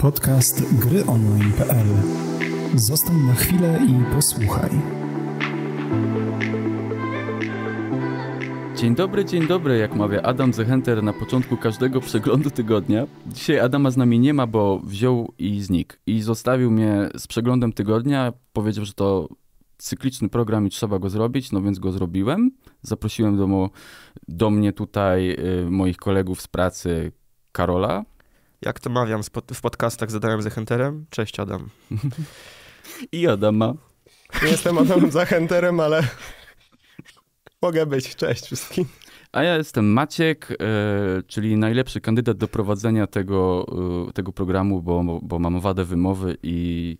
Podcast gryonline.pl. Zostań na chwilę i posłuchaj. Dzień dobry, dzień dobry, jak mawia Adam Zechenter na początku każdego przeglądu tygodnia. Dzisiaj Adama z nami nie ma, bo wziął i znikł. I zostawił mnie z przeglądem tygodnia. Powiedział, że to cykliczny program i trzeba go zrobić, no więc go zrobiłem. Zaprosiłem do, mo, do mnie tutaj y, moich kolegów z pracy Karola, jak to mawiam w podcastach z Adamem Zechenterem? Cześć Adam. I Adama. Nie jestem Adamem zahenterem, ale mogę być. Cześć wszystkim. A ja jestem Maciek, e, czyli najlepszy kandydat do prowadzenia tego, e, tego programu, bo, bo mam wadę wymowy i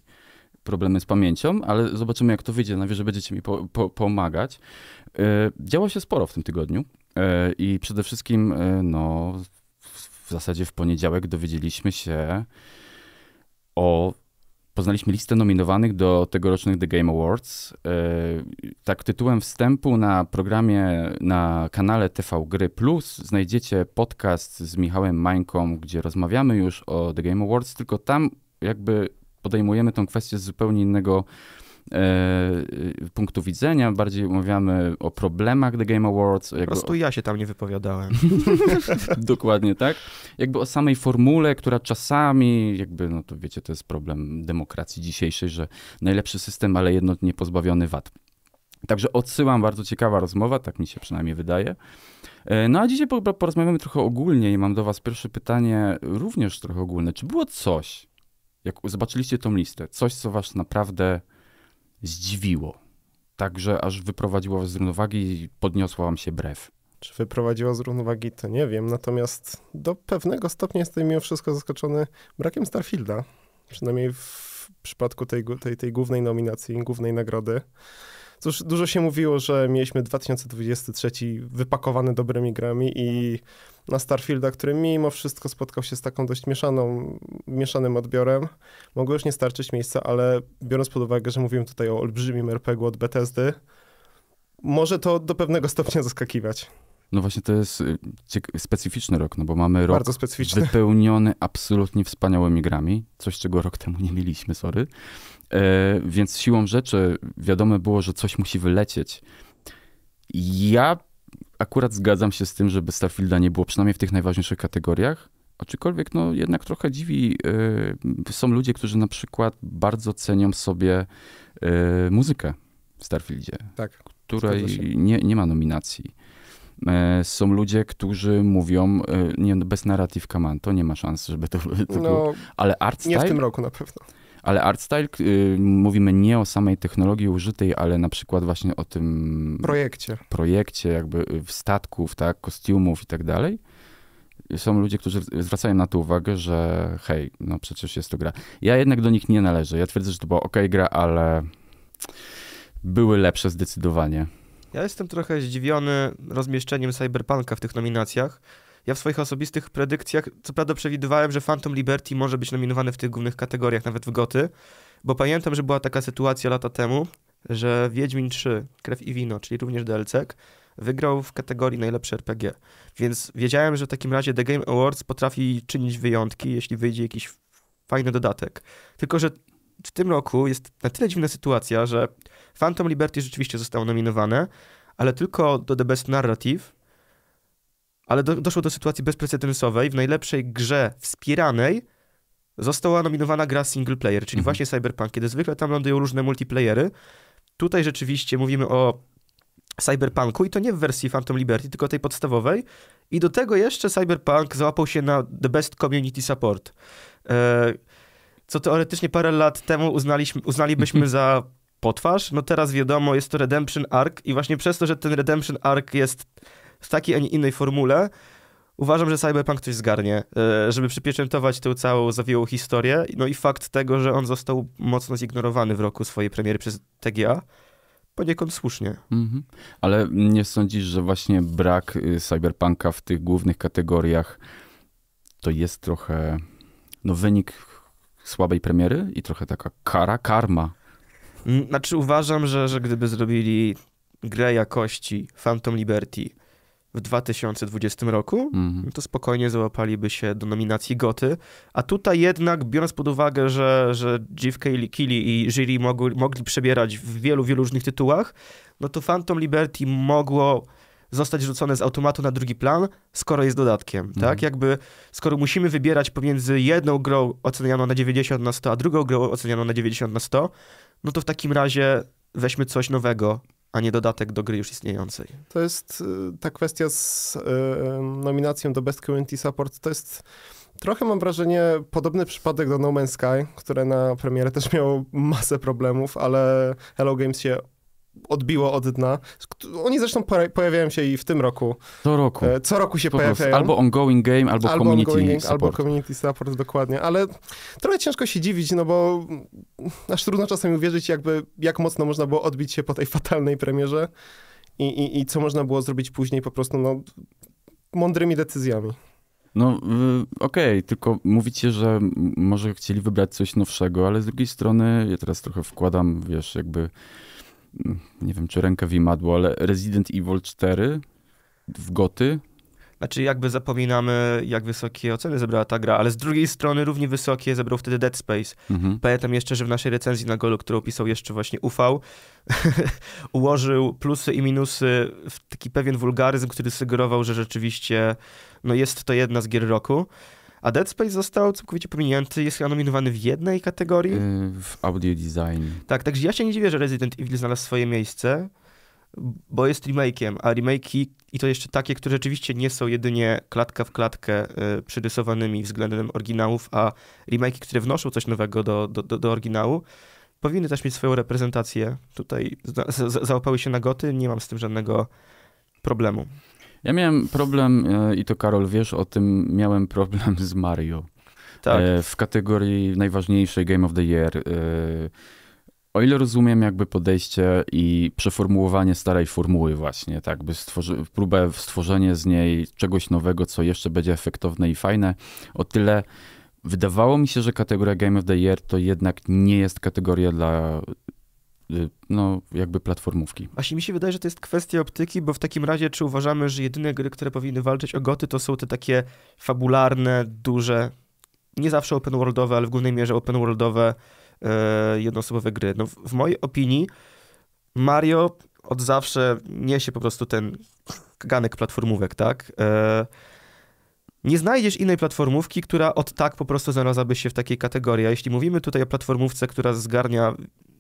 problemy z pamięcią, ale zobaczymy jak to wyjdzie. Na że będziecie mi po, po, pomagać. E, działo się sporo w tym tygodniu. I przede wszystkim no, w zasadzie w poniedziałek dowiedzieliśmy się o. Poznaliśmy listę nominowanych do tegorocznych The Game Awards. E, tak, tytułem wstępu na programie, na kanale TV Gry Plus znajdziecie podcast z Michałem Mańką, gdzie rozmawiamy już o The Game Awards, tylko tam jakby podejmujemy tę kwestię z zupełnie innego E, y, punktu widzenia, bardziej umawiamy o problemach The Game Awards. Po prostu o... ja się tam nie wypowiadałem. Dokładnie tak. Jakby o samej formule, która czasami, jakby, no to wiecie, to jest problem demokracji dzisiejszej, że najlepszy system, ale jedno nie pozbawiony wad. Także odsyłam, bardzo ciekawa rozmowa, tak mi się przynajmniej wydaje. E, no a dzisiaj porozmawiamy trochę ogólnie i mam do Was pierwsze pytanie, również trochę ogólne. Czy było coś, jak zobaczyliście tą listę, coś, co Was naprawdę zdziwiło. Także aż wyprowadziło z równowagi i podniosła wam się brew. Czy wyprowadziła z równowagi, to nie wiem. Natomiast do pewnego stopnia jestem mimo wszystko zaskoczony brakiem Starfielda. Przynajmniej w przypadku tej, tej, tej głównej nominacji, głównej nagrody. Cóż, dużo się mówiło, że mieliśmy 2023 wypakowany dobrymi grami i na Starfielda, który mimo wszystko spotkał się z taką dość mieszaną, mieszanym odbiorem, mogło już nie starczyć miejsca, ale biorąc pod uwagę, że mówimy tutaj o olbrzymim RPG od Bethesdy, może to do pewnego stopnia zaskakiwać. No właśnie to jest y, specyficzny rok, no bo mamy rok wypełniony absolutnie wspaniałymi grami, coś czego rok temu nie mieliśmy, sorry. E, więc siłą rzeczy wiadomo było, że coś musi wylecieć. Ja akurat zgadzam się z tym, żeby Starfielda nie było, przynajmniej w tych najważniejszych kategoriach. Aczkolwiek no, jednak trochę dziwi, y, są ludzie, którzy na przykład bardzo cenią sobie y, muzykę w Starfieldzie, tak, której nie, nie ma nominacji. E, są ludzie, którzy mówią, e, nie, no, bez narrative command, to nie ma szans, żeby to, to no, było. Ale art style, nie w tym roku na pewno. Ale art style, e, mówimy nie o samej technologii użytej, ale na przykład właśnie o tym projekcie, projekcie jakby y, statków, tak, kostiumów i tak dalej są ludzie, którzy zwracają na to uwagę, że hej, no przecież jest to gra. Ja jednak do nich nie należę. Ja twierdzę, że to była ok gra, ale były lepsze zdecydowanie. Ja jestem trochę zdziwiony rozmieszczeniem Cyberpunka w tych nominacjach. Ja w swoich osobistych predykcjach, co prawda przewidywałem, że Phantom Liberty może być nominowany w tych głównych kategoriach, nawet w goty, bo pamiętam, że była taka sytuacja lata temu, że Wiedźmin 3, Krew i Wino, czyli również Delcek, wygrał w kategorii najlepszy RPG. Więc wiedziałem, że w takim razie The Game Awards potrafi czynić wyjątki, jeśli wyjdzie jakiś fajny dodatek. Tylko, że w tym roku jest na tyle dziwna sytuacja, że Phantom Liberty rzeczywiście zostało nominowane, ale tylko do The Best Narrative, ale do, doszło do sytuacji bezprecedensowej. W najlepszej grze wspieranej została nominowana gra single player, czyli mhm. właśnie Cyberpunk, kiedy zwykle tam lądują różne multiplayery. Tutaj rzeczywiście mówimy o Cyberpunku i to nie w wersji Phantom Liberty, tylko tej podstawowej. I do tego jeszcze Cyberpunk załapał się na The Best Community Support. E, co teoretycznie parę lat temu uznaliśmy, uznalibyśmy mhm. za potwarz. No teraz wiadomo, jest to Redemption Arc i właśnie przez to, że ten Redemption Arc jest w takiej, a nie innej formule, uważam, że Cyberpunk coś zgarnie, e, żeby przypieczętować tę całą zawiłą historię. No i fakt tego, że on został mocno zignorowany w roku swojej premiery przez TGA, poniekąd słusznie. Mhm. Ale nie sądzisz, że właśnie brak y, Cyberpunka w tych głównych kategoriach to jest trochę no, wynik słabej premiery i trochę taka kara, karma. Znaczy uważam, że, że gdyby zrobili grę jakości Phantom Liberty w 2020 roku, mm. to spokojnie załapaliby się do nominacji Goty. A tutaj jednak, biorąc pod uwagę, że, że Jeff Kili i jury mogli, mogli przebierać w wielu, wielu różnych tytułach, no to Phantom Liberty mogło zostać rzucone z automatu na drugi plan, skoro jest dodatkiem, tak? mhm. tak? Jakby, skoro musimy wybierać pomiędzy jedną grą ocenianą na 90 na 100, a drugą grą ocenianą na 90 na 100, no to w takim razie weźmy coś nowego, a nie dodatek do gry już istniejącej. To jest y, ta kwestia z y, nominacją do Best Community Support, to jest Trochę mam wrażenie, podobny przypadek do No Man's Sky, które na premierę też miało masę problemów, ale Hello Games się odbiło od dna. Oni zresztą pojawiają się i w tym roku. Co roku. E, co roku się Co pojawiają. Albo ongoing game, albo, albo community ongoing, support. Albo community support, dokładnie. Ale trochę ciężko się dziwić, no bo aż trudno czasami uwierzyć, jakby jak mocno można było odbić się po tej fatalnej premierze i, i, i co można było zrobić później po prostu no, mądrymi decyzjami. No y, okej, okay, tylko mówicie, że może chcieli wybrać coś nowszego, ale z drugiej strony, ja teraz trochę wkładam, wiesz, jakby nie wiem czy rękę wimadło, ale Resident Evil 4 w goty. Znaczy jakby zapominamy, jak wysokie oceny zebrała ta gra, ale z drugiej strony równie wysokie zebrał wtedy Dead Space. Mhm. Pamiętam jeszcze, że w naszej recenzji na Golu, którą pisał jeszcze właśnie UV, ułożył plusy i minusy w taki pewien wulgaryzm, który sugerował, że rzeczywiście no jest to jedna z gier roku. A Dead Space został całkowicie pominięty, jest chyba nominowany w jednej kategorii. Yy, w audio design. Tak, także ja się nie dziwię, że Resident Evil znalazł swoje miejsce, bo jest remake'iem, a remake'i i to jeszcze takie, które rzeczywiście nie są jedynie klatka w klatkę yy, przyrysowanymi względem oryginałów, a remake'i, które wnoszą coś nowego do, do, do, do oryginału, powinny też mieć swoją reprezentację. Tutaj za, za, się na goty, nie mam z tym żadnego problemu. Ja miałem problem, e, i to Karol wiesz o tym, miałem problem z Mario. Tak. E, w kategorii najważniejszej Game of the Year. E, o ile rozumiem jakby podejście i przeformułowanie starej formuły właśnie, tak, by stworzy- próbę stworzenia z niej czegoś nowego, co jeszcze będzie efektowne i fajne, o tyle wydawało mi się, że kategoria Game of the Year to jednak nie jest kategoria dla Y, no, jakby platformówki. Właśnie mi się wydaje, że to jest kwestia optyki, bo w takim razie czy uważamy, że jedyne gry, które powinny walczyć o goty, to są te takie fabularne, duże, nie zawsze open worldowe, ale w głównej mierze open worldowe, yy, jednoosobowe gry. No, w, w mojej opinii Mario od zawsze niesie po prostu ten ganek platformówek, tak? Yy, nie znajdziesz innej platformówki, która od tak po prostu znalazłaby się w takiej kategorii. A jeśli mówimy tutaj o platformówce, która zgarnia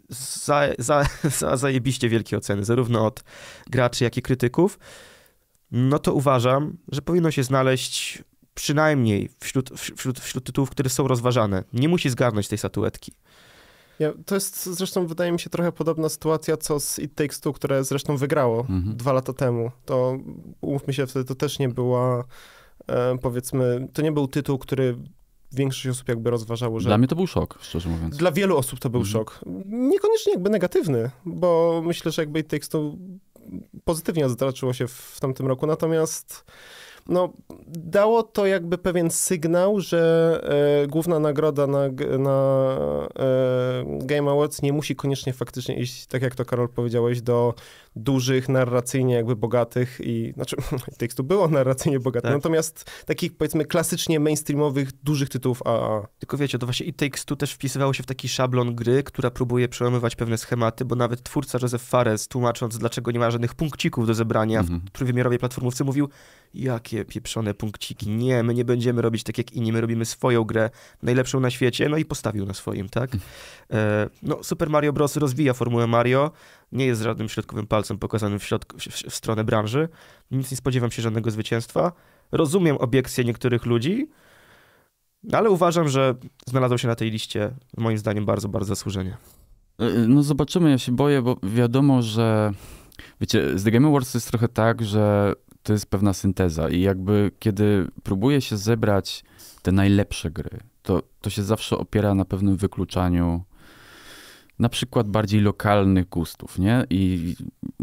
za, za, za zajebiście wielkie oceny, zarówno od graczy, jak i krytyków, no to uważam, że powinno się znaleźć przynajmniej wśród, wśród, wśród tytułów, które są rozważane. Nie musi zgarnąć tej statuetki. Ja, to jest zresztą, wydaje mi się, trochę podobna sytuacja, co z It Takes Two, które zresztą wygrało mhm. dwa lata temu. To umówmy się, wtedy to też nie była, e, powiedzmy, to nie był tytuł, który większość osób jakby rozważało, że... Dla mnie to był szok, szczerze mówiąc. Dla wielu osób to był mhm. szok. Niekoniecznie jakby negatywny, bo myślę, że jakby tekstu pozytywnie zatraczyło się w tamtym roku, natomiast no, dało to jakby pewien sygnał, że e, główna nagroda na, na e, Game Awards nie musi koniecznie faktycznie iść, tak jak to Karol powiedziałeś, do dużych, narracyjnie jakby bogatych i, znaczy, tekstu było narracyjnie bogatych, tak. natomiast takich powiedzmy klasycznie mainstreamowych, dużych tytułów AA. Tylko wiecie, to właśnie i tekstu też wpisywało się w taki szablon gry, która próbuje przełamywać pewne schematy, bo nawet twórca Joseph Fares, tłumacząc dlaczego nie ma żadnych punkcików do zebrania. Mhm. W trójwymiarowej platformówce mówił, jakie pieprzone punkciki, nie, my nie będziemy robić tak jak inni, my robimy swoją grę, najlepszą na świecie, no i postawił na swoim, tak? Mhm. E, no, Super Mario Bros. rozwija formułę Mario, nie jest żadnym środkowym palcem pokazanym w, środku, w, w stronę branży, nic nie spodziewam się żadnego zwycięstwa, rozumiem obiekcje niektórych ludzi, no, ale uważam, że znalazł się na tej liście, moim zdaniem, bardzo, bardzo zasłużenie. E, e, no zobaczymy, ja się boję, bo wiadomo, że wiecie, z The Game Awards jest trochę tak, że to jest pewna synteza i jakby kiedy próbuje się zebrać te najlepsze gry, to, to się zawsze opiera na pewnym wykluczaniu na przykład bardziej lokalnych gustów, nie? I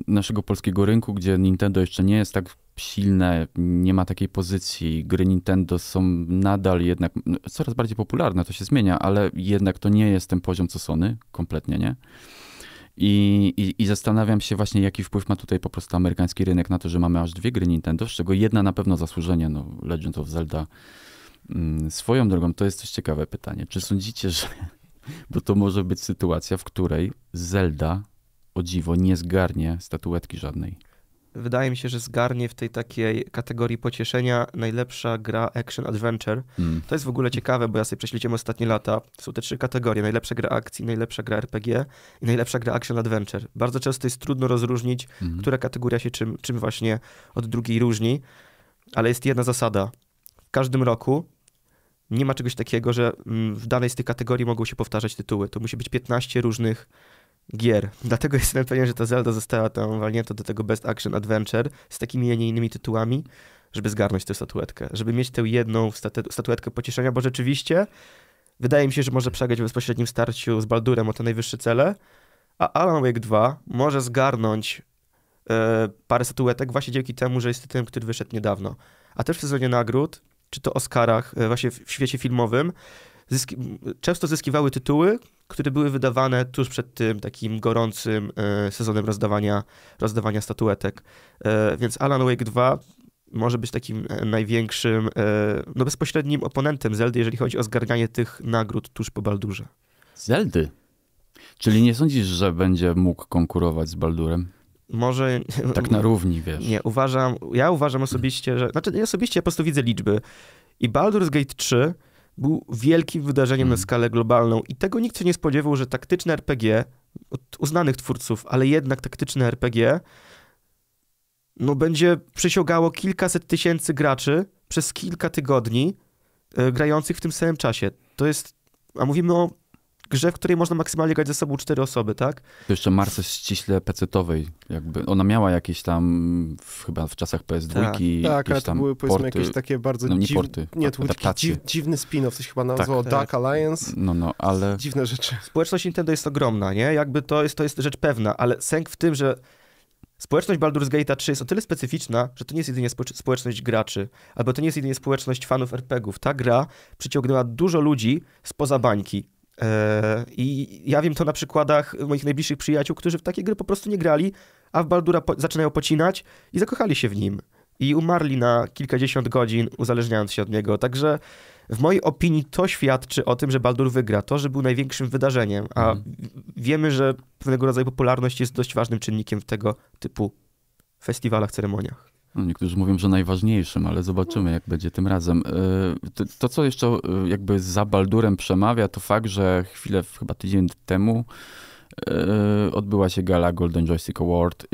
naszego polskiego rynku, gdzie Nintendo jeszcze nie jest tak silne, nie ma takiej pozycji. Gry Nintendo są nadal jednak no, coraz bardziej popularne, to się zmienia, ale jednak to nie jest ten poziom co Sony, kompletnie nie. I, i, I, zastanawiam się właśnie, jaki wpływ ma tutaj po prostu amerykański rynek na to, że mamy aż dwie gry Nintendo, z czego jedna na pewno zasłużenie, no Legend of Zelda. Mm, swoją drogą, to jest też ciekawe pytanie. Czy sądzicie, że... Bo to może być sytuacja, w której Zelda, o dziwo, nie zgarnie statuetki żadnej wydaje mi się, że zgarnie w tej takiej kategorii pocieszenia najlepsza gra action adventure. Mm. To jest w ogóle ciekawe, bo ja sobie prześledziłem ostatnie lata. są te trzy kategorie: najlepsza gra akcji, najlepsza gra RPG i najlepsza gra action adventure. Bardzo często jest trudno rozróżnić, mm. która kategoria się czym, czym właśnie od drugiej różni, ale jest jedna zasada. W każdym roku nie ma czegoś takiego, że mm, w danej z tych kategorii mogą się powtarzać tytuły. To musi być 15 różnych gier. Dlatego jestem pewien, że ta Zelda została tam walnięta do tego Best Action Adventure z takimi, a nie innymi tytułami, żeby zgarnąć tę statuetkę. Żeby mieć tę jedną statuetkę pocieszenia, bo rzeczywiście wydaje mi się, że może przegrać w bezpośrednim starciu z Baldurem o te najwyższe cele, a Alan Wake 2 może zgarnąć yy, parę statuetek właśnie dzięki temu, że jest tytułem, który wyszedł niedawno. A też w sezonie nagród, czy to Oscarach, yy, właśnie w, w świecie filmowym, często zyskiwały tytuły, które były wydawane tuż przed tym takim gorącym e, sezonem rozdawania, rozdawania statuetek. E, więc Alan Wake 2 może być takim e, największym, no bezpośrednim oponentem Zeldy, jeżeli chodzi o zgarnianie tych nagród tuż po Baldurze. Zeldy? Czyli nie sądzisz, że będzie mógł konkurować z Baldurem? Może. Tak na równi wiesz. Nie, uważam. Ja uważam osobiście, że. Znaczy, ja osobiście, ja po prostu widzę liczby. I Baldur's Gate 3 był wielkim wydarzeniem hmm. na mhm. skalę globalną i tego nikt się nie spodziewał, że taktyczne RPG od uznanych twórców, ale jednak taktyczne RPG no będzie przysiągało kilkaset tysięcy graczy przez kilka tygodni e, grających w tym samym czasie. To jest, a mówimy o grze, w której można maksymalnie grać ze sobą cztery osoby, tak? To jeszcze Marce ściśle pecetowej, jakby. Ona miała jakieś tam, w, chyba w czasach PS2, tak. tak, jakieś tam były, powiedzmy, porty, jakieś takie bardzo no, nie dziw... porty, nie, to dziw, dziwny spin-off, coś chyba nazwał tak, Dark tak. Alliance. No, no, ale... Dziwne rzeczy. Społeczność Nintendo jest ogromna, nie? Jakby to jest, to jest rzecz pewna, ale sęk w tym, że Społeczność Baldur's Gate 3 jest o tyle specyficzna, że to nie jest jedynie społeczność graczy, albo to nie jest jedynie społeczność fanów RPGów. Ta gra przyciągnęła dużo ludzi spoza bańki. E, I ja wiem to na przykładach moich najbliższych przyjaciół, którzy w takie gry po prostu nie grali, a w Baldura po zaczynają pocinać i zakochali się w nim. I umarli na kilkadziesiąt godzin, uzależniając się od niego. Także w mojej opinii to świadczy o tym, że Baldur wygra. To, że był największym wydarzeniem, a mm. wiemy, że pewnego rodzaju popularność jest dość ważnym czynnikiem w tego typu festiwalach, ceremoniach. No, niektórzy mówią, że najważniejszym, ale zobaczymy, jak będzie tym razem. E, to, co jeszcze e, jakby za Baldurem przemawia, to fakt, że chwilę, chyba tydzień temu, e, odbyła się gala Golden Joystick Award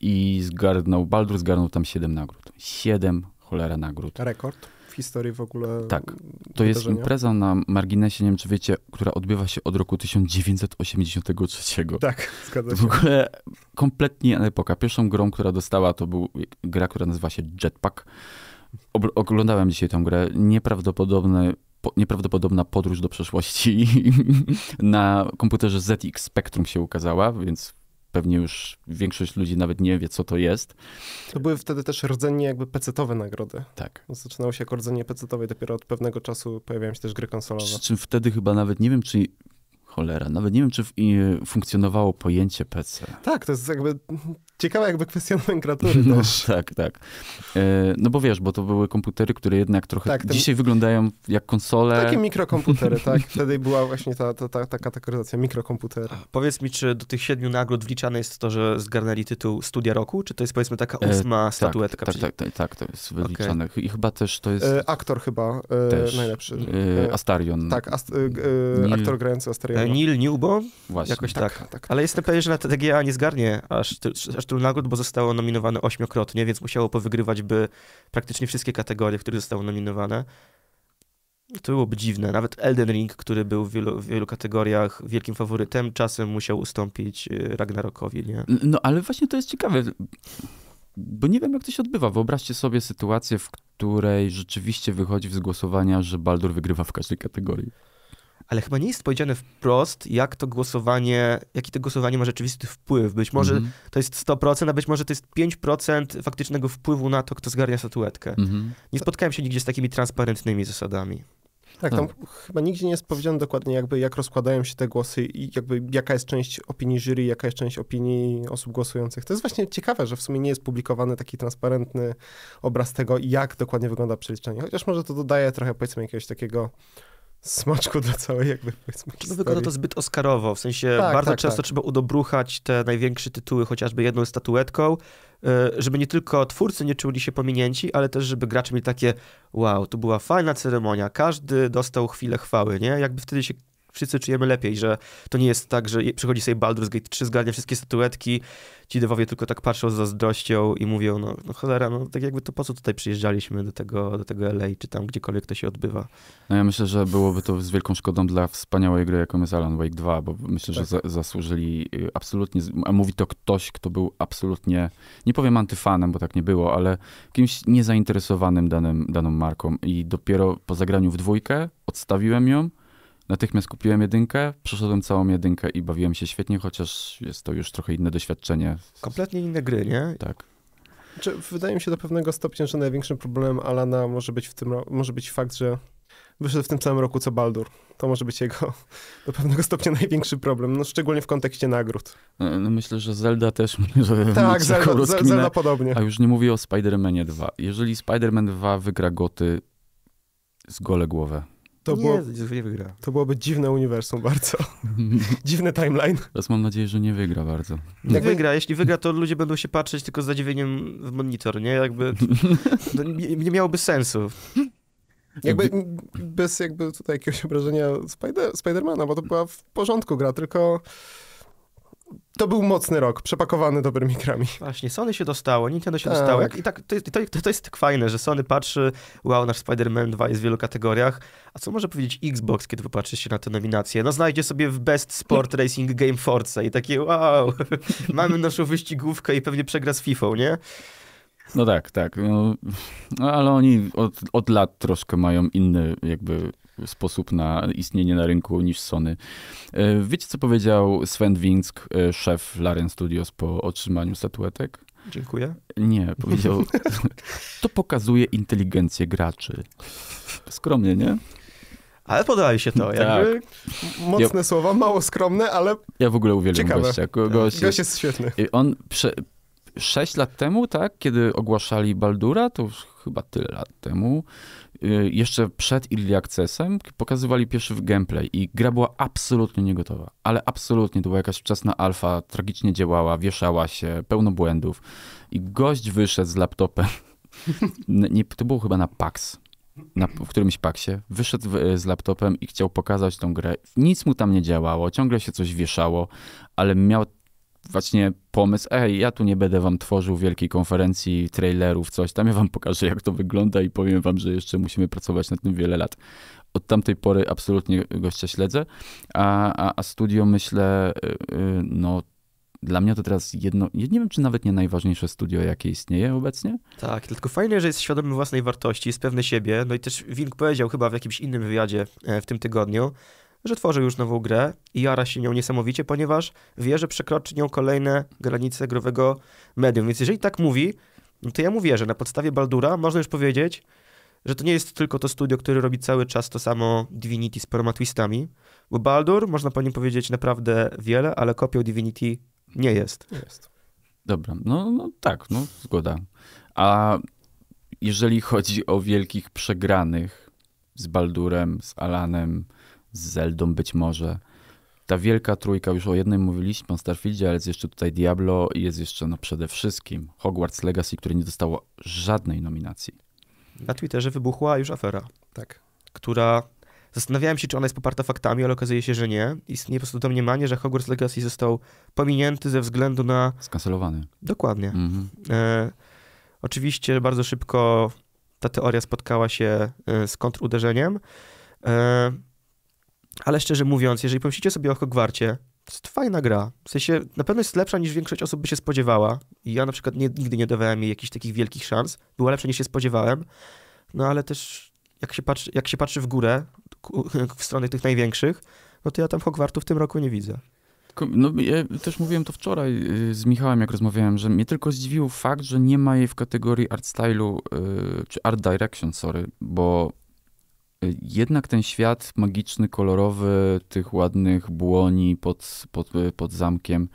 i zgarnął, Baldur zgarnął tam siedem nagród. Siedem cholera nagród. Rekord w historii w ogóle. Tak, to wydarzenia. jest impreza na marginesie, nie wiem czy wiecie, która odbywa się od roku 1983. Tak, zgadza się. w ogóle kompletnie epoka. Pierwszą grą, która dostała, to był gra, która nazywa się Jetpack. oglądałem dzisiaj tę grę. Nieprawdopodobny po, nieprawdopodobna podróż do przeszłości na komputerze ZX Spectrum się ukazała, więc pewnie już większość ludzi nawet nie wie, co to jest. To były wtedy też rdzenie jakby pecetowe nagrody. Tak. Zaczynało się jako rdzenie pecetowe i dopiero od pewnego czasu pojawiają się też gry konsolowe. Przy czym wtedy chyba nawet nie wiem, czy Cholera, nawet nie wiem, czy funkcjonowało pojęcie PC. Tak, to jest jakby ciekawa jakby kwestia nomenklatury no, też. Tak, tak. E, no bo wiesz, bo to były komputery, które jednak trochę tak, ten... dzisiaj wyglądają jak konsole. Takie mikrokomputery, tak. Wtedy była właśnie ta, ta, ta, ta kategoryzacja mikrokomputera. Powiedz mi, czy do tych siedmiu nagród wliczane jest to, że zgarnęli tytuł Studia Roku, czy to jest powiedzmy taka e, ósma e, statuetka? Tak, tak, tak, tak, to jest wyliczane. I chyba też to jest... E, aktor chyba najlepszy. Astarion. Tak, aktor grający Astarion. Neil Newbo? Właśnie. Jakoś tak. Tak, tak. Ale jestem pewien, że na TGA nie zgarnie aż, aż tylu nagród, bo zostało nominowane ośmiokrotnie, więc musiało powygrywać by praktycznie wszystkie kategorie, które zostały nominowane. To byłoby dziwne. Nawet Elden Ring, który był w wielu, w wielu kategoriach wielkim faworytem, czasem musiał ustąpić y, Ragnarokowi, nie? No, ale właśnie to jest ciekawe bo nie wiem, jak to się odbywa. Wyobraźcie sobie sytuację, w której rzeczywiście wychodzi z głosowania, że Baldur wygrywa w każdej kategorii ale chyba nie jest powiedziane wprost, jak to głosowanie, jaki to głosowanie ma rzeczywisty wpływ. Być może mm -hmm. to jest 100%, a być może to jest 5% faktycznego wpływu na to, kto zgarnia statuetkę. Mm -hmm. Nie spotkałem się nigdzie z takimi transparentnymi zasadami. Tak, tam no. chyba nigdzie nie jest powiedziane dokładnie, jakby jak rozkładają się te głosy i jakby jaka jest część opinii jury, jaka jest część opinii osób głosujących. To jest właśnie ciekawe, że w sumie nie jest publikowany taki transparentny obraz tego, jak dokładnie wygląda przeliczenie. Chociaż może to dodaje trochę, powiedzmy, jakiegoś takiego smaczku dla całej jakby powiedzmy historii. Wygląda to zbyt oskarowo, w sensie tak, bardzo tak, często tak. trzeba udobruchać te największe tytuły chociażby jedną statuetką, y, żeby nie tylko twórcy nie czuli się pominięci, ale też żeby gracze mieli takie wow, to była fajna ceremonia, każdy dostał chwilę chwały, nie? Jakby wtedy się wszyscy czujemy lepiej, że to nie jest tak, że przychodzi sobie Baldur's Gate 3, zgarnia wszystkie statuetki, ci dewowie tylko tak patrzą z zazdrością i mówią, no, no cholera, no tak jakby to po co tutaj przyjeżdżaliśmy do tego, do tego LA, czy tam gdziekolwiek to się odbywa. No ja myślę, że byłoby to z wielką szkodą dla wspaniałej gry, jaką jest Alan Wake 2, bo myślę, tak. że za, zasłużyli y, absolutnie, a mówi to ktoś, kto był absolutnie, nie powiem antyfanem, bo tak nie było, ale kimś niezainteresowanym danym, daną marką i dopiero po zagraniu w dwójkę odstawiłem ją, Natychmiast kupiłem jedynkę, przeszedłem całą jedynkę i bawiłem się świetnie, chociaż jest to już trochę inne doświadczenie. Kompletnie inne gry, nie? Tak. Znaczy, wydaje mi się do pewnego stopnia, że największym problemem Alana może być, w tym, może być fakt, że wyszedł w tym samym roku co Baldur. To może być jego do pewnego stopnia największy problem, no, szczególnie w kontekście nagród. No, no myślę, że Zelda też. Że tak, Zelda, Zelda podobnie. A już nie mówię o Spider-Manie 2. Jeżeli Spider-Man 2 wygra goty, z gole głowę. To nie, było, nie wygra. To byłoby dziwne uniwersum bardzo. Dziwny timeline. Teraz mam nadzieję, że nie wygra bardzo. Jak wygra, jeśli wygra, to ludzie będą się patrzeć tylko z zadziwieniem w monitor, nie? Jakby nie, nie miałoby sensu. Jakby, bez jakby tutaj jakiegoś obrażenia Spider, Spidermana, bo to była w porządku gra, tylko to był mocny rok, przepakowany dobrymi grami. Właśnie, Sony się dostało, Nintendo się tak. dostało. I tak, to, to, to, jest tak fajne, że Sony patrzy, wow, nasz Spider-Man 2 jest w wielu kategoriach, a co może powiedzieć Xbox, kiedy popatrzy się na te nominacje? No znajdzie sobie w Best Sport Racing Game Forza i takie wow, mamy naszą wyścigówkę i pewnie przegra z FIFA, nie? No tak, tak. No, no ale oni od, od lat troszkę mają inny jakby sposób na istnienie na rynku niż Sony. E, wiecie, co powiedział Sven Winsk, e, szef Laren Studios po otrzymaniu statuetek? Dziękuję. Nie, powiedział. To pokazuje inteligencję graczy. Skromnie, nie? Ale podoba mi się to. Jakby tak. Mocne ja, słowa, mało skromne, ale. Ja w ogóle uwielbiam ciekawe. gościa. Gość jest, Gość jest świetny. On prze, lat temu, tak, kiedy ogłaszali Baldura, to już chyba tyle lat temu, Y, jeszcze przed Early Accessem pokazywali pierwszy gameplay i gra była absolutnie niegotowa, ale absolutnie to była jakaś wczesna alfa, tragicznie działała, wieszała się, pełno błędów i gość wyszedł z laptopem, nie, to było chyba na PAX, na, w którymś paksie, wyszedł w, z laptopem i chciał pokazać tą grę. Nic mu tam nie działało, ciągle się coś wieszało, ale miał właśnie pomysł, ej, ja tu nie będę wam tworzył wielkiej konferencji, trailerów, coś tam, ja wam pokażę, jak to wygląda i powiem wam, że jeszcze musimy pracować nad tym wiele lat. Od tamtej pory absolutnie gościa śledzę, a, a, a studio myślę, yy, no dla mnie to teraz jedno, nie wiem, czy nawet nie najważniejsze studio, jakie istnieje obecnie. Tak, tylko fajnie, że jest świadomy własnej wartości, jest pewny siebie, no i też Wilk powiedział chyba w jakimś innym wywiadzie e, w tym tygodniu, że tworzy już nową grę i jara się nią niesamowicie, ponieważ wie, że przekroczy nią kolejne granice growego medium. Więc jeżeli tak mówi, no to ja mu wierzę. Na podstawie Baldura można już powiedzieć, że to nie jest tylko to studio, które robi cały czas to samo Divinity z paroma twistami, bo Baldur, można po nim powiedzieć naprawdę wiele, ale kopią Divinity nie jest. jest. Dobra, no, no tak, no zgoda. A jeżeli chodzi o wielkich przegranych z Baldurem, z Alanem, z Zeldą być może. Ta wielka trójka, już o jednej mówiliśmy, o Starfieldzie, ale jest jeszcze tutaj Diablo i jest jeszcze no przede wszystkim Hogwarts Legacy, które nie dostało żadnej nominacji. Na Twitterze wybuchła już afera, tak, która Zastanawiałem się, czy ona jest poparta faktami, ale okazuje się, że nie. Istnieje po prostu domniemanie, że Hogwarts Legacy został pominięty ze względu na. Skancelowany. Dokładnie. Mm -hmm. e, oczywiście bardzo szybko ta teoria spotkała się e, z kontruderzeniem. E, ale szczerze mówiąc, jeżeli pomyślicie sobie o Hogwarcie, to jest fajna gra. W sensie na pewno jest lepsza niż większość osób by się spodziewała. ja na przykład nie, nigdy nie dawałem jej jakichś takich wielkich szans. Była lepsza niż się spodziewałem. No ale też jak się patrzy, jak się patrzy w górę, w stronę tych największych, no to ja tam Hogwartu w tym roku nie widzę. No, ja też mówiłem to wczoraj y, z Michałem, jak rozmawiałem, że mnie tylko zdziwił fakt, że nie ma jej w kategorii art stylu, y, czy art direction, sorry, bo jednak ten świat magiczny, kolorowy, tych ładnych błoni pod, pod, pod zamkiem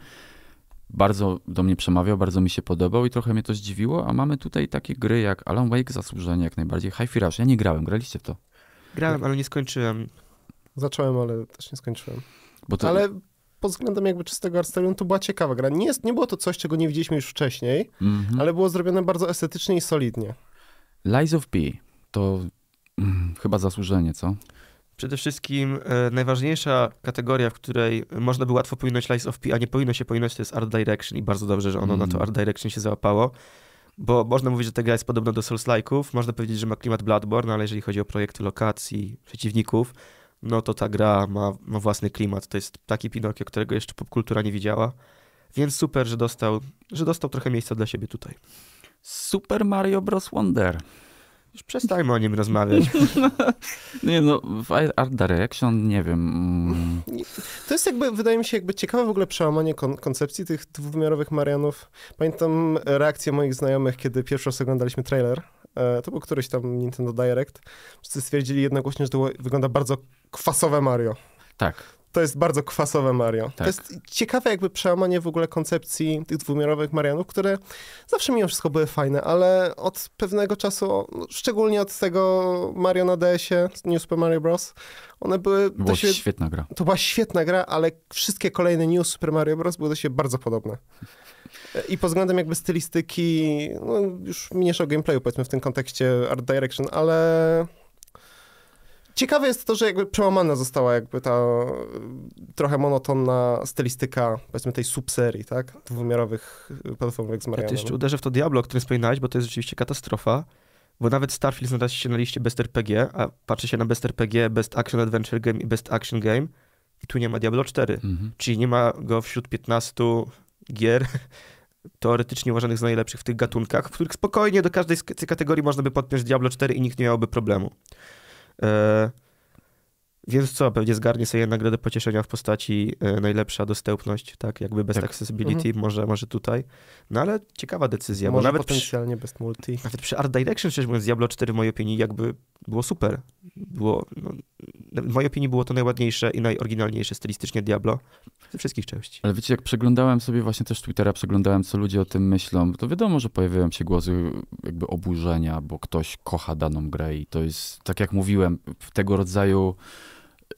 bardzo do mnie przemawiał, bardzo mi się podobał i trochę mnie to zdziwiło, a mamy tutaj takie gry jak Alan Wake, Zasłużenie jak najbardziej, High fi Ja nie grałem, graliście w to? Grałem, ale nie skończyłem. Zacząłem, ale też nie skończyłem. To... Ale pod względem jakby czystego artstylu to była ciekawa gra. Nie, jest, nie było to coś, czego nie widzieliśmy już wcześniej, mm -hmm. ale było zrobione bardzo estetycznie i solidnie. Lies of P to Mm, chyba zasłużenie, co? Przede wszystkim e, najważniejsza kategoria, w której można by łatwo pominąć Slice of P, a nie powinno się pominąć, to jest Art Direction i bardzo dobrze, że ono mm. na to mm. Art Direction się załapało, bo można mówić, że ta gra jest podobna do souls można powiedzieć, że ma klimat Bloodborne, ale jeżeli chodzi o projekty lokacji, przeciwników, no to ta gra ma, ma własny klimat. To jest taki Pinokio, którego jeszcze popkultura nie widziała, więc super, że dostał, że dostał trochę miejsca dla siebie tutaj. Super Mario Bros. Wonder. Już przestańmy o nim rozmawiać. No, nie no, w Art Direction nie wiem. Mm. To jest jakby, wydaje mi się, jakby ciekawe w ogóle przełamanie kon koncepcji tych dwuwymiarowych Marianów. Pamiętam reakcję moich znajomych, kiedy pierwszy raz oglądaliśmy trailer. E, to był któryś tam Nintendo Direct. Wszyscy stwierdzili jednogłośnie, że to wygląda bardzo kwasowe Mario. Tak to jest bardzo kwasowe Mario. Tak. To jest ciekawe jakby przełamanie w ogóle koncepcji tych dwumiarowych Marianów, które zawsze mimo wszystko były fajne, ale od pewnego czasu, no, szczególnie od tego Mario na DS-ie, New Super Mario Bros., one były... to Była świetna gra. To była świetna gra, ale wszystkie kolejne New Super Mario Bros. były do siebie bardzo podobne. E, I pod względem jakby stylistyki, no już mniejsze o gameplayu powiedzmy w tym kontekście Art Direction, ale Ciekawe jest to, że jakby przełamana została jakby ta trochę monotonna stylistyka, powiedzmy, tej subserii, tak? Dwumiarowych platformówek z Marianem. Ja jeszcze uderzę w to Diablo, o którym wspominałeś, bo to jest rzeczywiście katastrofa, bo nawet Starfield znalazł się na liście Best RPG, a patrzy się na Best RPG, Best Action Adventure Game i Best Action Game i tu nie ma Diablo 4, mhm. czyli nie ma go wśród 15 gier teoretycznie uważanych za najlepszych w tych gatunkach, w których spokojnie do każdej z kategorii można by podpiąć Diablo 4 i nikt nie miałby problemu. Uh, Więc co, pewnie zgarnie sobie nagrodę pocieszenia w postaci e, najlepsza dostępność, tak? Jakby bez tak. accessibility, mhm. może, może tutaj. No ale ciekawa decyzja. Może bo nawet potencjalnie przy, best multi. Nawet przy Art Direction, szczerze mówiąc, Diablo 4 w mojej opinii jakby było super. Było, no, w mojej opinii było to najładniejsze i najoryginalniejsze stylistycznie Diablo ze wszystkich części. Ale wiecie, jak przeglądałem sobie właśnie też Twittera, przeglądałem co ludzie o tym myślą, to wiadomo, że pojawiają się głosy jakby oburzenia, bo ktoś kocha daną grę i to jest, tak jak mówiłem, w tego rodzaju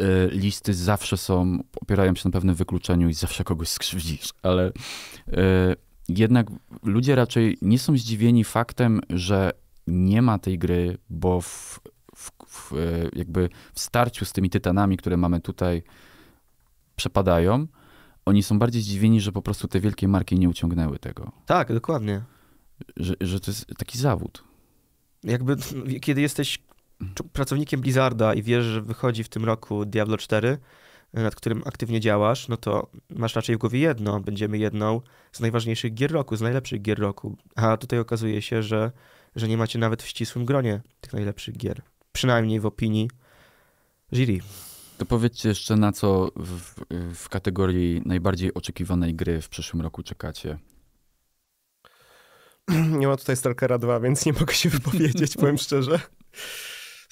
Y, listy zawsze są, opierają się na pewnym wykluczeniu i zawsze kogoś skrzywdzisz, ale y, jednak ludzie raczej nie są zdziwieni faktem, że nie ma tej gry, bo w, w, w, y, jakby w starciu z tymi tytanami, które mamy tutaj, przepadają. Oni są bardziej zdziwieni, że po prostu te wielkie marki nie uciągnęły tego. Tak, dokładnie. Że, że to jest taki zawód. Jakby kiedy jesteś pracownikiem Blizzarda i wiesz, że wychodzi w tym roku Diablo 4, e, nad którym aktywnie działasz, no to masz raczej w głowie jedno. Będziemy jedną z najważniejszych gier roku, z najlepszych gier roku. A tutaj okazuje się, że, że nie macie nawet w ścisłym gronie tych najlepszych gier. Przynajmniej w opinii jury. To powiedzcie jeszcze, na co w, w kategorii najbardziej oczekiwanej gry w przyszłym roku czekacie? Nie ma tutaj Stalkera 2, więc nie mogę się wypowiedzieć, powiem szczerze.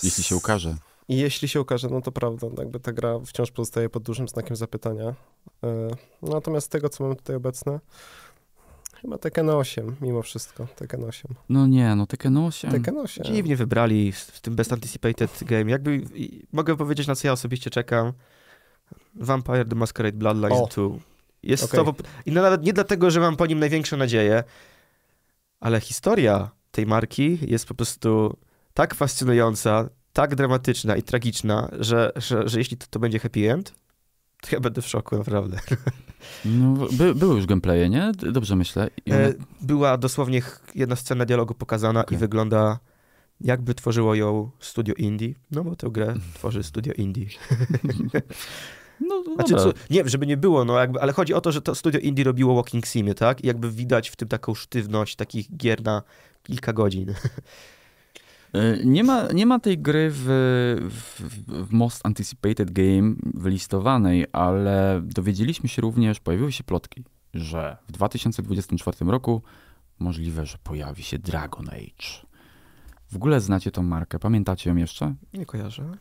Jeśli się ukaże. I jeśli się ukaże, no to prawda, no jakby ta gra wciąż pozostaje pod dużym znakiem zapytania. No, natomiast tego, co mamy tutaj obecne, Chyba Tekken 8 mimo wszystko, Tekken 8. No nie, no Tekken 8. Tekken 8. Dziwnie wybrali w tym Best Anticipated Game. Jakby, mogę powiedzieć, na co ja osobiście czekam. Vampire The Masquerade Bloodlines 2. Jest okay. to, i no nawet nie dlatego, że mam po nim największe nadzieje, ale historia tej marki jest po prostu tak fascynująca, tak dramatyczna i tragiczna, że, że, że jeśli to, to będzie happy end, to ja będę w szoku, naprawdę. No, by, były już gameplaye, nie? Dobrze myślę. E, była dosłownie jedna scena dialogu pokazana okay. i wygląda jakby tworzyło ją studio indie, no bo tę grę mhm. tworzy studio indie. No, no znaczy, co, nie, żeby nie było, no jakby, ale chodzi o to, że to studio indie robiło Walking Simy, tak? I jakby widać w tym taką sztywność takich gier na kilka godzin. E, nie ma, nie ma tej gry w, w, w, Most Anticipated Game wylistowanej, ale dowiedzieliśmy się również, pojawiły się plotki, że w 2024 roku możliwe, że pojawi się Dragon Age. W ogóle znacie tą markę, pamiętacie ją jeszcze? Nie kojarzę.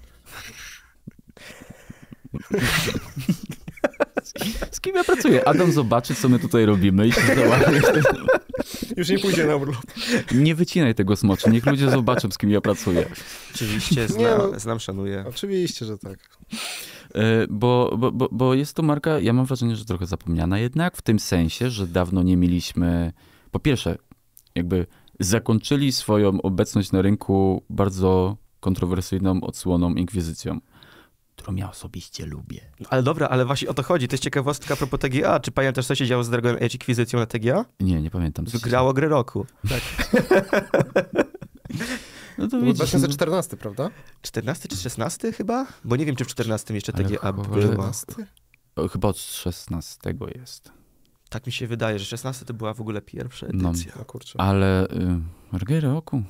Z kim ja pracuję? Adam zobaczy, co my tutaj robimy i się załamie. Już nie pójdzie na urlop. Nie wycinaj tego smoczu, niech ludzie zobaczą, z kim ja pracuję. Oczywiście, znam, no, znam szanuję. Oczywiście, że tak. E, bo, bo, bo, bo jest to marka, ja mam wrażenie, że trochę zapomniana jednak, w tym sensie, że dawno nie mieliśmy, po pierwsze, jakby zakończyli swoją obecność na rynku bardzo kontrowersyjną odsłoną Inkwizycją którą ja osobiście lubię. No, ale dobra, ale właśnie o to chodzi. To jest ciekawostka a propos TGA. Czy pamiętasz, co się działo z Dragon Age Inquisition na TGA? Nie, nie pamiętam. Wygrało grę roku. Tak. No to widzisz. 2014, no. prawda? 14 czy 16 chyba? Bo nie wiem, czy w 14 jeszcze TGA było. Chyba od 16 jest. Tak mi się wydaje, że 16 to była w ogóle pierwsza no, edycja. No, kurczę. Ale y, roku?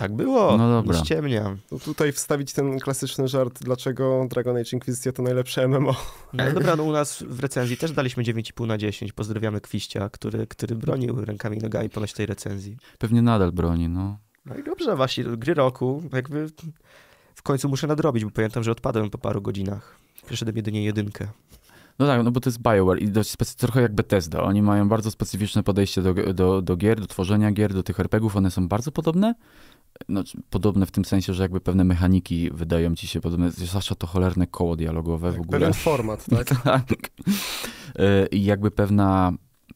Tak było, no dobra. nie ściemniam. No tutaj wstawić ten klasyczny żart, dlaczego Dragon Age Inquisition to najlepsze MMO. No dobra, no u nas w recenzji też daliśmy 9,5 na 10. Pozdrawiamy Kwiścia, który, który bronił rękami i nogami ponoć tej recenzji. Pewnie nadal broni, no. No i dobrze, właśnie, gry roku, jakby w końcu muszę nadrobić, bo pamiętam, że odpadłem po paru godzinach. Przyszedłem jedynie jedynkę. No tak, no bo to jest Bioware i dość trochę jak Bethesda. Oni mają bardzo specyficzne podejście do, do, do gier, do tworzenia gier, do tych RPGów. One są bardzo podobne, no, podobne w tym sensie, że jakby pewne mechaniki wydają ci się podobne, zwłaszcza to cholerne koło dialogowe tak, w ogóle. Pewien format, tak? tak. E, I jakby pewna,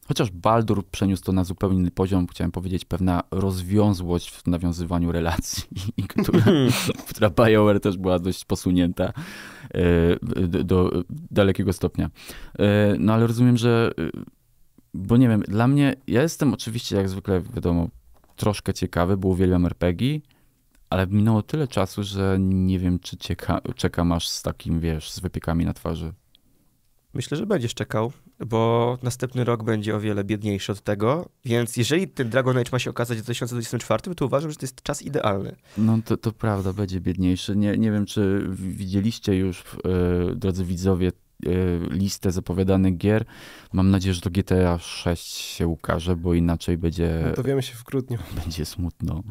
chociaż Baldur przeniósł to na zupełnie inny poziom, chciałem powiedzieć, pewna rozwiązłość w nawiązywaniu relacji, która, która BioWare też była dość posunięta e, do dalekiego stopnia. E, no ale rozumiem, że bo nie wiem, dla mnie, ja jestem oczywiście jak zwykle, wiadomo, troszkę ciekawy, bo uwielbiam RPG, ale minęło tyle czasu, że nie wiem, czy cieka- czekam aż z takim, wiesz, z wypiekami na twarzy. Myślę, że będziesz czekał, bo następny rok będzie o wiele biedniejszy od tego, więc jeżeli ten Dragon Age ma się okazać w 2024, to uważam, że to jest czas idealny. No to, to prawda, będzie biedniejszy. Nie, nie wiem, czy widzieliście już, yy, drodzy widzowie, Y, listę zapowiadanych gier. Mam nadzieję, że to GTA 6 się ukaże, bo inaczej będzie... No wiemy się w grudniu. Będzie smutno.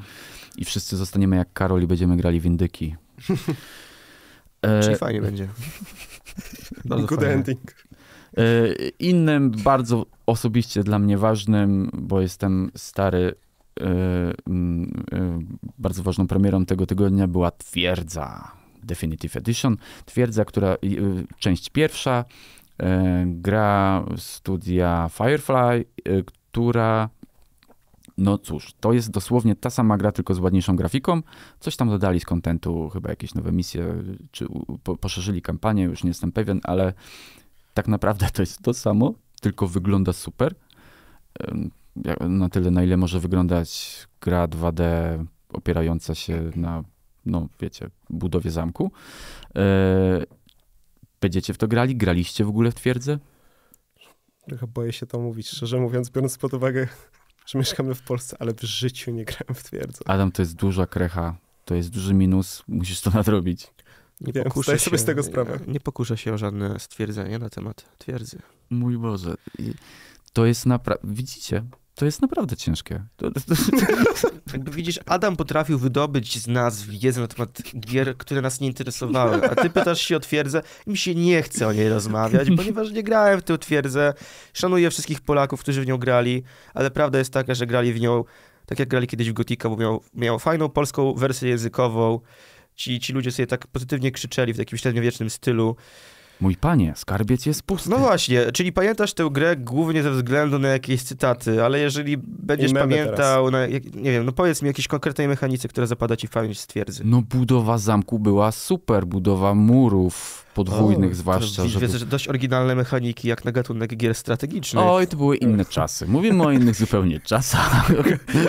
I wszyscy zostaniemy jak Karol i będziemy grali windyki. e... Czyli fajnie będzie. Bardzo Good fajnie. ending. E, innym, bardzo osobiście dla mnie ważnym, bo jestem stary, e, e, bardzo ważną premierą tego tygodnia była Twierdza. Definitive Edition. Twierdza, która y, część pierwsza e, gra studia Firefly, y, która no cóż, to jest dosłownie ta sama gra, tylko z ładniejszą grafiką. Coś tam dodali z kontentu, chyba jakieś nowe misje, czy poszerzyli kampanię, już nie jestem pewien, ale tak naprawdę to jest to samo, tylko wygląda super. Na tyle, na ile może wyglądać gra 2D opierająca się na no wiecie, budowie zamku. E, będziecie w to grali? Graliście w ogóle w twierdzy? Trochę boję się to mówić, szczerze mówiąc, biorąc pod uwagę, że mieszkamy w Polsce, ale w życiu nie grałem w twierdzę. Adam, to jest duża krecha, to jest duży minus, musisz to nadrobić. Nie Wiem, pokuszę się, sobie z tego sprawę. Nie, nie pokuszę się o żadne stwierdzenie na temat twierdzy. Mój Boże. To jest naprawdę... Widzicie? To jest naprawdę ciężkie. To, to, to... Jakby widzisz, Adam potrafił wydobyć z nas wiedzę na temat gier, które nas nie interesowały, a ty pytasz się o twierdzę i mi się nie chce o niej rozmawiać, ponieważ nie grałem w tę twierdzę. Szanuję wszystkich Polaków, którzy w nią grali, ale prawda jest taka, że grali w nią tak jak grali kiedyś w Gotika, bo miał, miał fajną polską wersję językową. Ci, ci ludzie sobie tak pozytywnie krzyczeli w takim średniowiecznym stylu. Mój panie, skarbiec jest pusty. No właśnie, czyli pamiętasz tę grę głównie ze względu na jakieś cytaty, ale jeżeli będziesz pamiętał, na, nie wiem, no powiedz mi jakieś konkretnej mechanice, która zapada ci w pamięć stwierdzy. No budowa zamku była super, budowa murów podwójnych o, zwłaszcza. To, żeby... że dość oryginalne mechaniki, jak na gatunek gier strategicznych. Oj, to były inne czasy. Mówimy o innych zupełnie czasach,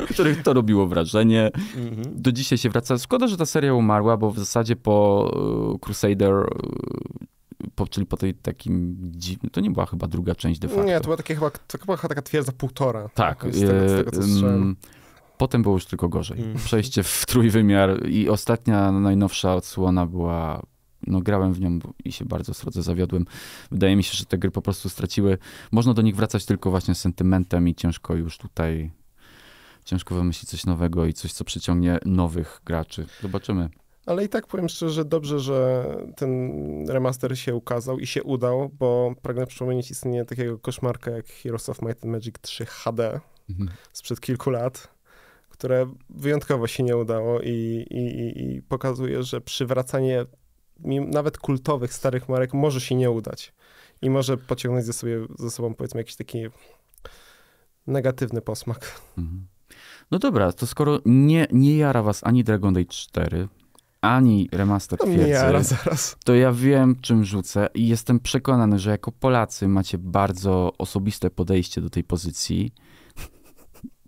w których to robiło wrażenie. Mhm. Do dzisiaj się wraca. Szkoda, że ta seria umarła, bo w zasadzie po e, Crusader e, po, czyli po tej takim, no to nie była chyba druga część de facto. Nie, to była takie chyba, to chyba taka twierdza półtora. Tak. Z tego, z e, tego co mm, Potem było już tylko gorzej. Mm. Przejście w trójwymiar i ostatnia, no, najnowsza odsłona była no grałem w nią i się bardzo srodze zawiodłem. Wydaje mi się, że te gry po prostu straciły. Można do nich wracać tylko właśnie z sentymentem i ciężko już tutaj ciężko wymyślić coś nowego i coś, co przyciągnie nowych graczy. Zobaczymy. Ale i tak powiem szczerze, dobrze, że ten remaster się ukazał i się udał, bo pragnę przypomnieć istnienie takiego koszmarka jak Heroes of Might and Magic 3 HD mhm. sprzed kilku lat, które wyjątkowo się nie udało i, i, i pokazuje, że przywracanie nawet kultowych starych marek może się nie udać i może pociągnąć ze, sobie, ze sobą powiedzmy jakiś taki negatywny posmak. Mhm. No dobra, to skoro nie, nie jara was ani Dragon Age 4, ani remaster no to ja wiem, czym rzucę i jestem przekonany, że jako Polacy macie bardzo osobiste podejście do tej pozycji.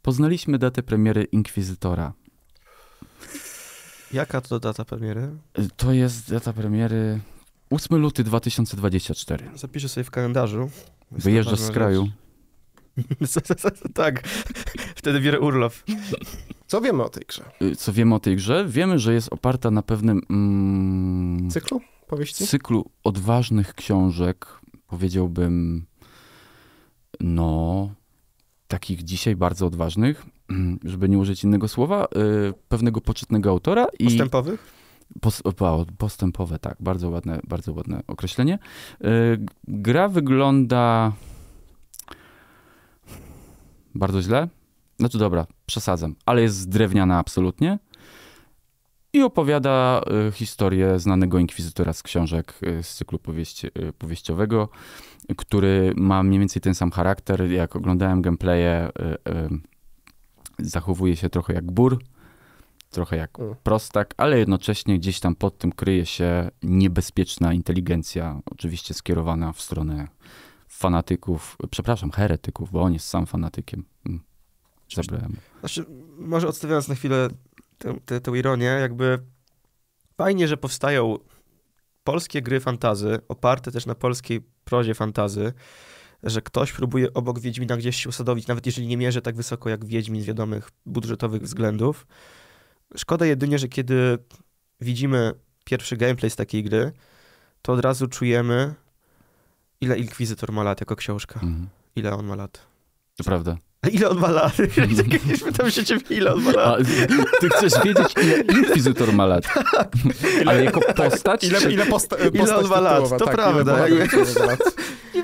Poznaliśmy datę premiery Inkwizytora. Jaka to data premiery? To jest data premiery 8 luty 2024. Zapiszę sobie w kalendarzu. Wyjeżdżasz z kraju. Rzecz. tak, wtedy bierę urlop. Co wiemy o tej grze? Y, co wiemy o tej grze? Wiemy, że jest oparta na pewnym... Mm, cyklu? Powieści? Cyklu odważnych książek, powiedziałbym, no, takich dzisiaj bardzo odważnych, żeby nie użyć innego słowa, y, pewnego poczytnego autora. I Postępowych? Pos, o, postępowe, tak, bardzo ładne, bardzo ładne określenie. Y, gra wygląda bardzo źle. Znaczy dobra, przesadzam, ale jest drewniana absolutnie. I opowiada y, historię znanego inkwizytora z książek y, z cyklu powieści, y, powieściowego, który ma mniej więcej ten sam charakter. Jak oglądałem gameplaye, zachowuje się trochę jak bur, trochę jak mm. prostak, ale jednocześnie gdzieś tam pod tym kryje się niebezpieczna inteligencja, oczywiście skierowana w stronę fanatyków, przepraszam, heretyków, bo on jest sam fanatykiem. Mm. Zabrałem. Znaczy, może odstawiając na chwilę tę, tę, tę ironię, jakby fajnie, że powstają polskie gry fantazy, oparte też na polskiej prozie fantazy, że ktoś próbuje obok Wiedźmina gdzieś się usadowić, nawet jeżeli nie mierzy tak wysoko jak Wiedźmin z wiadomych budżetowych względów. Szkoda jedynie, że kiedy widzimy pierwszy gameplay z takiej gry, to od razu czujemy, Ile Inkwizytor ma lat jako książka? Mhm. Ile on ma lat? To prawda. Ile on ma lat? Pytam się ciebie, ile on ma lat. A, ty chcesz wiedzieć, ile Inkwizytor ma lat. Tak. Ile, Ale jako postać? Ile, ile, posta, postać ile on ma lat? To tak, prawda.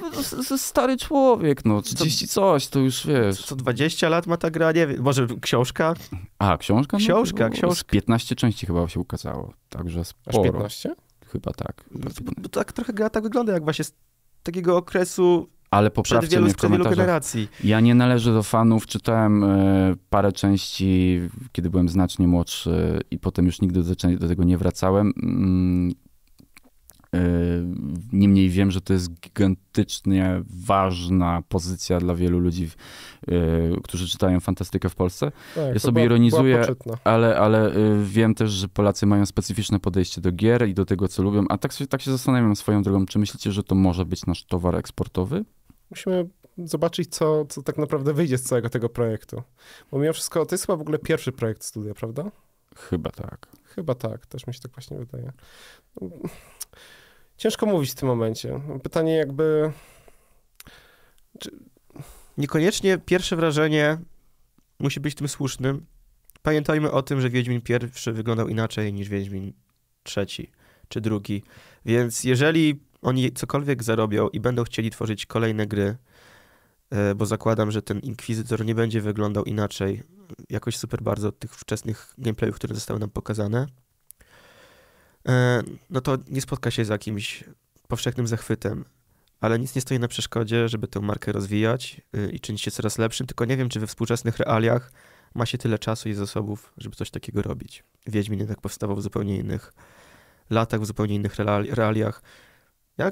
No, stary człowiek, no 30 coś, to już wiesz. Co 20 lat ma ta gra? Nie wiem. Może książka? A, książka? Książka, no, książka. 15 części chyba się ukazało, także sporo. Aż 15? Chyba tak. bo tak trochę gra tak wygląda, jak właśnie takiego okresu ale poprawcie wielu, mnie w komentarzach. generacji. Ja nie należę do fanów, czytałem y, parę części, kiedy byłem znacznie młodszy i potem już nigdy do, do tego nie wracałem. Mm, Yy, niemniej wiem, że to jest gigantycznie ważna pozycja dla wielu ludzi, yy, którzy czytają fantastykę w Polsce. Tak, ja sobie ironizuję, ale, ale yy, wiem też, że Polacy mają specyficzne podejście do gier i do tego, co lubią. A tak, tak się zastanawiam swoją drogą, czy myślicie, że to może być nasz towar eksportowy? Musimy zobaczyć, co, co tak naprawdę wyjdzie z całego tego projektu. Bo mimo wszystko, to jest chyba w ogóle pierwszy projekt studia, prawda? Chyba tak. Chyba tak, też mi się tak właśnie wydaje. Ciężko mówić w tym momencie. Pytanie jakby... Czy... Niekoniecznie pierwsze wrażenie musi być tym słusznym. Pamiętajmy o tym, że Wiedźmin pierwszy wyglądał inaczej niż Wiedźmin trzeci czy drugi. Więc jeżeli oni cokolwiek zarobią i będą chcieli tworzyć kolejne gry, e, bo zakładam, że ten Inkwizytor nie będzie wyglądał inaczej jakoś super bardzo od tych wczesnych gameplayów, które zostały nam pokazane, E, no to nie spotka się z jakimś powszechnym zachwytem, ale nic nie stoi na przeszkodzie, żeby tę markę rozwijać y, i czynić się coraz lepszym, tylko nie wiem, czy we współczesnych realiach ma się tyle czasu i zasobów, żeby coś takiego robić. Wiedźmin jednak powstawał w zupełnie innych latach, w zupełnie innych realiach. Ja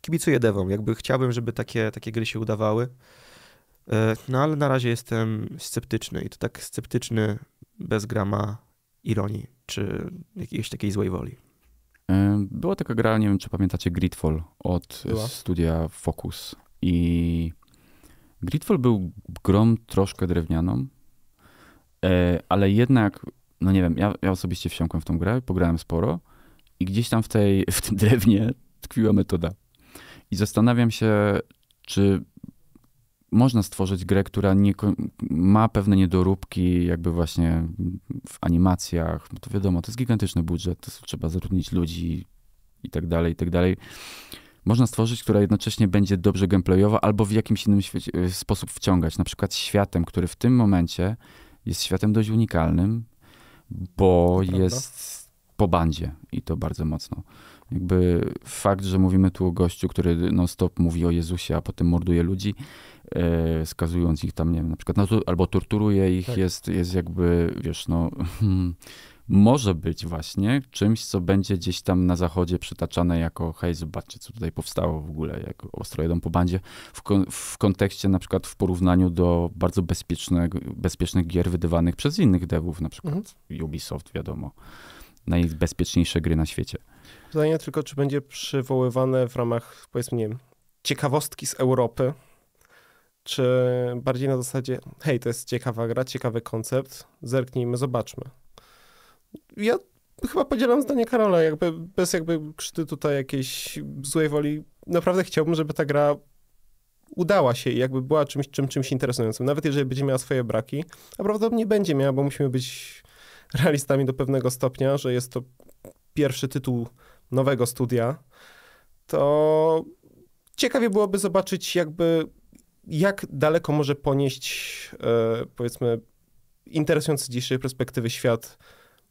kibicuję Dewom, jakby chciałbym, żeby takie, takie gry się udawały, e, no ale na razie jestem sceptyczny i to tak sceptyczny bez grama ironii czy jakiejś takiej złej woli. Była taka gra, nie wiem czy pamiętacie, Gridfall od Była. studia Focus. I Gridfall był grą troszkę drewnianą, e, ale jednak, no nie wiem, ja, ja osobiście wsiąkłem w tą grę, pograłem sporo i gdzieś tam w, tej, w tym drewnie tkwiła metoda. I zastanawiam się, czy można stworzyć grę, która nie, ma pewne niedoróbki, jakby właśnie w animacjach. No to wiadomo, to jest gigantyczny budżet, to trzeba zatrudnić ludzi i tak dalej, i tak dalej. Można stworzyć, która jednocześnie będzie dobrze gameplayowa albo w jakimś innym e, sposób wciągać. Na przykład światem, który w tym momencie jest światem dość unikalnym, bo jest po bandzie i to bardzo mocno. Jakby fakt, że mówimy tu o gościu, który non-stop mówi o Jezusie, a potem morduje ludzi, E, skazując ich tam, nie wiem, na przykład, no albo torturuje ich, tak. jest, jest jakby, wiesz, no, może być właśnie czymś, co będzie gdzieś tam na zachodzie przytaczane jako hej, zobaczcie, co tutaj powstało w ogóle, jak ostro jedą po bandzie, w, kon w kontekście na przykład w porównaniu do bardzo bezpiecznych, bezpiecznych gier wydawanych przez innych devów, na przykład mhm. Ubisoft, wiadomo, najbezpieczniejsze gry na świecie. Pytanie tylko, czy będzie przywoływane w ramach, powiedzmy, nie wiem, ciekawostki z Europy, czy bardziej na zasadzie, hej, to jest ciekawa gra, ciekawy koncept, zerknijmy, zobaczmy. Ja chyba podzielam zdanie Karola, jakby bez jakby krzty tutaj jakiejś złej woli, naprawdę chciałbym, żeby ta gra udała się i jakby była czymś, czym, czymś interesującym, nawet jeżeli będzie miała swoje braki, a prawdopodobnie będzie miała, bo musimy być realistami do pewnego stopnia, że jest to pierwszy tytuł nowego studia, to ciekawie byłoby zobaczyć jakby jak daleko może ponieść, e, powiedzmy, interesujący z dzisiejszej perspektywy świat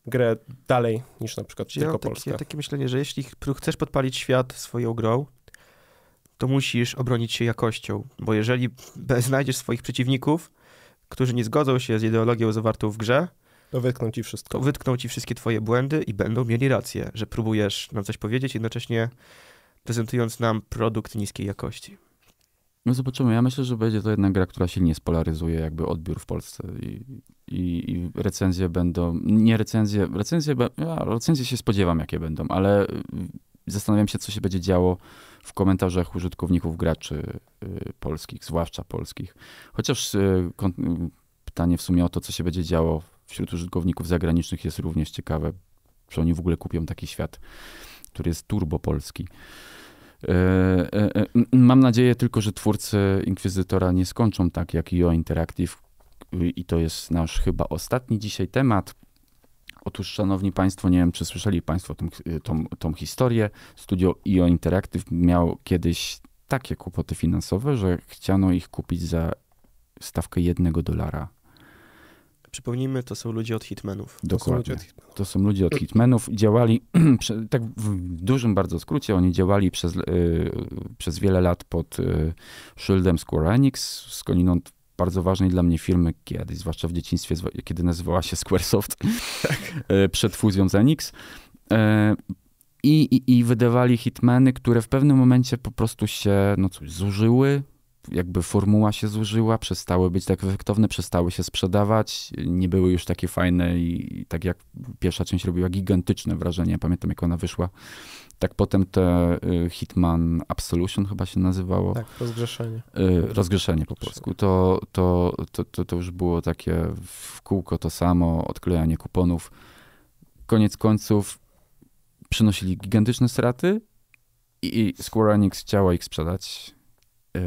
grę dalej niż na przykład ja tylko Polska? Ja takie myślenie, że jeśli chcesz podpalić świat swoją grą, to musisz obronić się jakością, bo jeżeli znajdziesz swoich przeciwników, którzy nie zgodzą się z ideologią zawartą w grze, to wytkną ci wszystko. To wytkną ci wszystkie twoje błędy i będą mieli rację, że próbujesz nam coś powiedzieć, jednocześnie prezentując nam produkt niskiej jakości. No zobaczymy. Ja myślę, że będzie to jednak gra, która silnie spolaryzuje jakby odbiór w Polsce i, i, i recenzje będą, nie recenzje, recenzje, ja recenzje się spodziewam jakie będą, ale y, zastanawiam się, co się będzie działo w komentarzach użytkowników graczy y, polskich, zwłaszcza polskich. Chociaż y, pytanie w sumie o to, co się będzie działo wśród użytkowników zagranicznych jest również ciekawe, czy oni w ogóle kupią taki świat, który jest turbo polski. E, e, e, mam nadzieję tylko, że twórcy Inkwizytora nie skończą tak jak IO Interactive i to jest nasz chyba ostatni dzisiaj temat. Otóż, szanowni państwo, nie wiem, czy słyszeli państwo tą, tą, tą historię. Studio IO Interactive miało kiedyś takie kłopoty finansowe, że chciano ich kupić za stawkę jednego dolara Przypomnijmy, to są ludzie od hitmenów. Dokładnie. To są ludzie od hitmenów. Działali, tak w dużym bardzo skrócie, oni działali przez, y, przez wiele lat pod y, szyldem Square Enix, skądinąd bardzo ważnej dla mnie firmy kiedyś, zwłaszcza w dzieciństwie, kiedy nazywała się Squaresoft, tak. przed fuzją z Enix. I, i, I wydawali hitmeny, które w pewnym momencie po prostu się, no coś zużyły, jakby formuła się zużyła, przestały być tak efektowne, przestały się sprzedawać, nie były już takie fajne i, tak jak pierwsza część robiła gigantyczne wrażenie, pamiętam jak ona wyszła. Tak potem te y, Hitman Absolution chyba się nazywało. Tak, rozgrzeszenie. Y, rozgrzeszenie po polsku. To, to, to, to, już było takie w kółko to samo, odklejanie kuponów. Koniec końców przynosili gigantyczne straty i Square Enix chciała ich sprzedać y,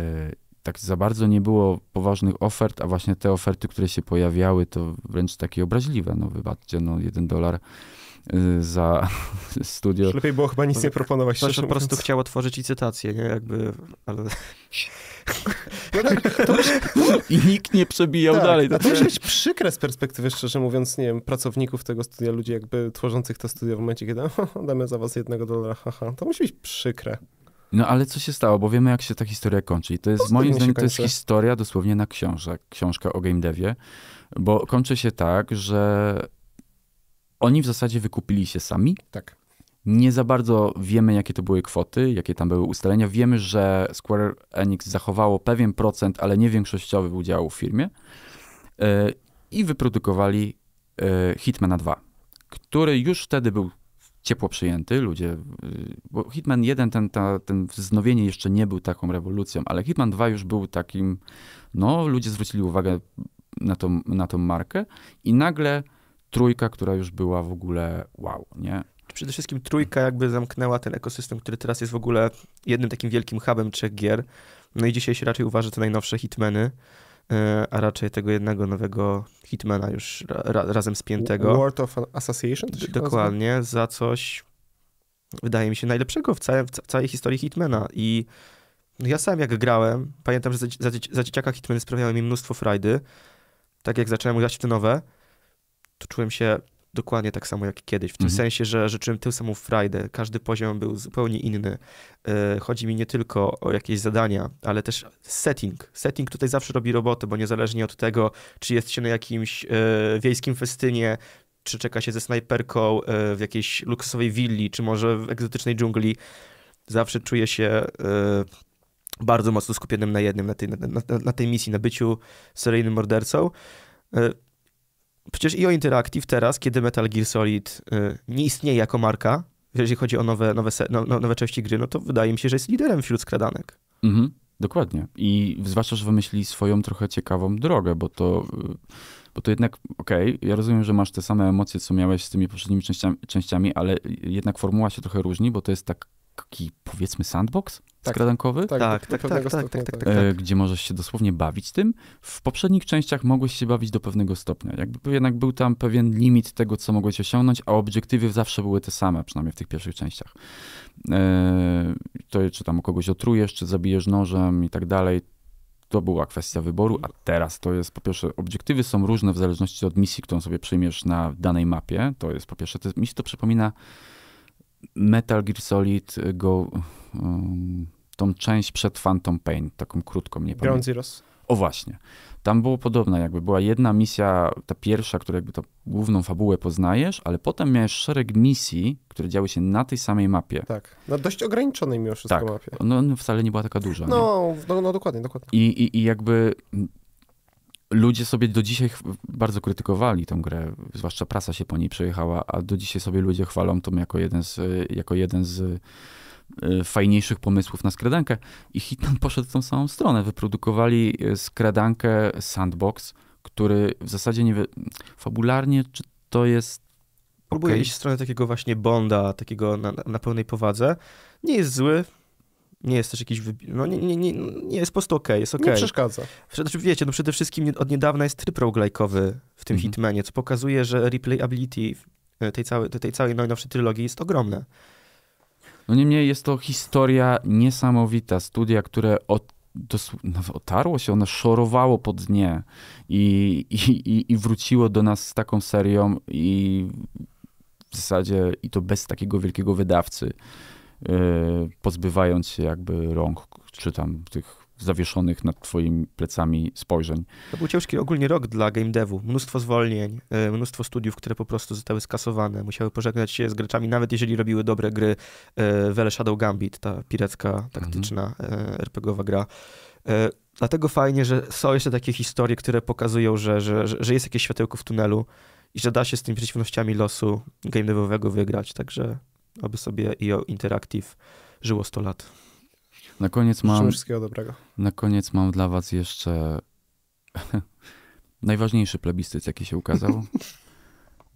tak za bardzo nie było poważnych ofert, a właśnie te oferty, które się pojawiały, to wręcz takie obraźliwe. No wybaczcie, no jeden dolar y, za studio. lepiej było chyba nic no, nie proponować. Ktoś po prostu mówiąc. chciał otworzyć cytację, nie? Jakby, ale... No tak, to I nikt nie przebijał tak, dalej. to już być przykre z perspektywy, szczerze mówiąc, nie wiem, pracowników tego studia, ludzi jakby tworzących to studio w momencie, kiedy damy za was jednego dolara, haha. To musi być przykre. No ale co się stało, bo wiemy jak się ta historia kończy. I to jest, no, moim zdaniem, to jest historia dosłownie na książek, książka o game devie, bo kończy się tak, że oni w zasadzie wykupili się sami. Tak. Nie za bardzo wiemy, jakie to były kwoty, jakie tam były ustalenia. Wiemy, że Square Enix zachowało pewien procent, ale nie większościowy udział w firmie. Yy, I wyprodukowali yy, Hitmana 2, który już wtedy był ciepło przyjęty, ludzie, y, bo Hitman 1, ten, ta, ten wznowienie jeszcze nie był taką rewolucją, ale Hitman 2 już był takim, no ludzie zwrócili uwagę na tą, na tą markę i nagle trójka, która już była w ogóle wow, nie? Przede wszystkim trójka jakby zamknęła ten ekosystem, który teraz jest w ogóle jednym takim wielkim hubem trzech gier. No i dzisiaj się raczej uważa te najnowsze Hitmeny. E, a raczej tego jednego nowego Hitmana już ra razem spiętego. World of Association? Dokładnie, nazywa? za coś, wydaje mi się, najlepszego w, całe, w całej historii Hitmana. I ja sam jak grałem, pamiętam, że za, za, za dzieciaka Hitmany sprawiały mi mnóstwo frajdy. Tak jak zacząłem grać w te nowe, to czułem się dokładnie tak samo jak kiedyś. W tym mhm. sensie, że życzyłem tę samą frajdę. Każdy poziom był zupełnie inny. E, chodzi mi nie tylko o jakieś zadania, ale też setting. Setting tutaj zawsze robi robotę, bo niezależnie od tego, czy jest się na jakimś e, wiejskim festynie, czy czeka się ze snajperką e, w jakiejś luksusowej willi, czy może w egzotycznej dżungli, zawsze czuję się bardzo mocno skupionym na jednym, na tej, na, na, na tej misji, na byciu seryjnym mordercą. Przecież IO Interactive teraz, kiedy Metal Gear Solid y, nie istnieje jako marka, jeżeli chodzi o nowe, nowe, no, no, nowe części gry, no to wydaje mi się, że jest liderem wśród skradanek. Mhm, dokładnie. I zwłaszcza, że wymyśli swoją trochę ciekawą drogę, bo to, y, bo to jednak, okej, okay, ja rozumiem, że masz te same emocje, co miałeś z tymi poprzednimi częściami, częściami, ale jednak formuła się trochę różni, bo to jest tak taki powiedzmy sandbox tak. skradankowy. Tak, tak, tak tak tak, tak, tak, tak, tak, tak, tak, Gdzie możesz się dosłownie bawić tym. W poprzednich częściach mogłeś się bawić do pewnego stopnia. Jakby jednak był tam pewien limit tego, co mogłeś osiągnąć, a obiektywy zawsze były te same, przynajmniej w tych pierwszych częściach. E, to czy tam kogoś otrujesz, czy zabijesz nożem i tak dalej. To była kwestia wyboru, a teraz to jest po pierwsze, obiektywy są różne w zależności od misji, którą sobie przyjmiesz na danej mapie. To jest po pierwsze, to, mi się to przypomina Metal Gear Solid go... Um, tą część przed Phantom Pain, taką krótką, nie Ground pamiętam. Zeroes. O właśnie. Tam było podobne, jakby była jedna misja, ta pierwsza, która jakby tą główną fabułę poznajesz, ale potem miałeś szereg misji, które działy się na tej samej mapie. Tak, na dość ograniczonej mimo wszystko tak. mapie. No, no wcale nie była taka duża. No, no, no, dokładnie, dokładnie. I, i, i jakby ludzie sobie do dzisiaj bardzo krytykowali tę grę, zwłaszcza prasa się po niej przejechała, a do dzisiaj sobie ludzie chwalą to jako jeden z, y, jako jeden z y, fajniejszych pomysłów na skradankę. I Hitman poszedł w tą samą stronę. Wyprodukowali y, skradankę Sandbox, który w zasadzie nie... Wy... Fabularnie, czy to jest Próbuję iść w stronę takiego właśnie Bonda, takiego na, na pełnej powadze. Nie jest zły, nie jest też jakiś, no nie, nie, nie, nie jest po prostu okej, okay, jest okej. Okay. Nie przeszkadza. Znaczy, wiecie, no przede wszystkim od niedawna jest tryb roguelike'owy w tym mm-hmm. Hitmanie, co pokazuje, że replayability e, tej całej, tej całej najnowszej trylogii jest ogromne. No niemniej jest to historia niesamowita, studia, które od dos- no, otarło się, ono szorowało po dnie i, i, i wróciło do nas z taką serią i w zasadzie i to bez takiego wielkiego wydawcy. Y, pozbywając się jakby rąk, czy tam tych zawieszonych nad twoimi plecami spojrzeń. To był ciężki ogólnie rok dla game devu. Mnóstwo zwolnień, y, mnóstwo studiów, które po prostu zostały skasowane. Musiały pożegnać się z graczami, nawet jeżeli robiły dobre gry. Vele y, Shadow Gambit, ta piracka, taktyczna, mhm. RPGowa gra. Dlatego fajnie, że są jeszcze takie historie, które pokazują, że, że, że jest jakieś światełko w tunelu i że da się z tymi przeciwnościami losu game devowego wygrać, także aby sobie IO Interactive żyło 100 lat. Na koniec mam. Życzę wszystkiego dobrego. Na koniec mam dla Was jeszcze najważniejszy plebiscyt, jaki się ukazał.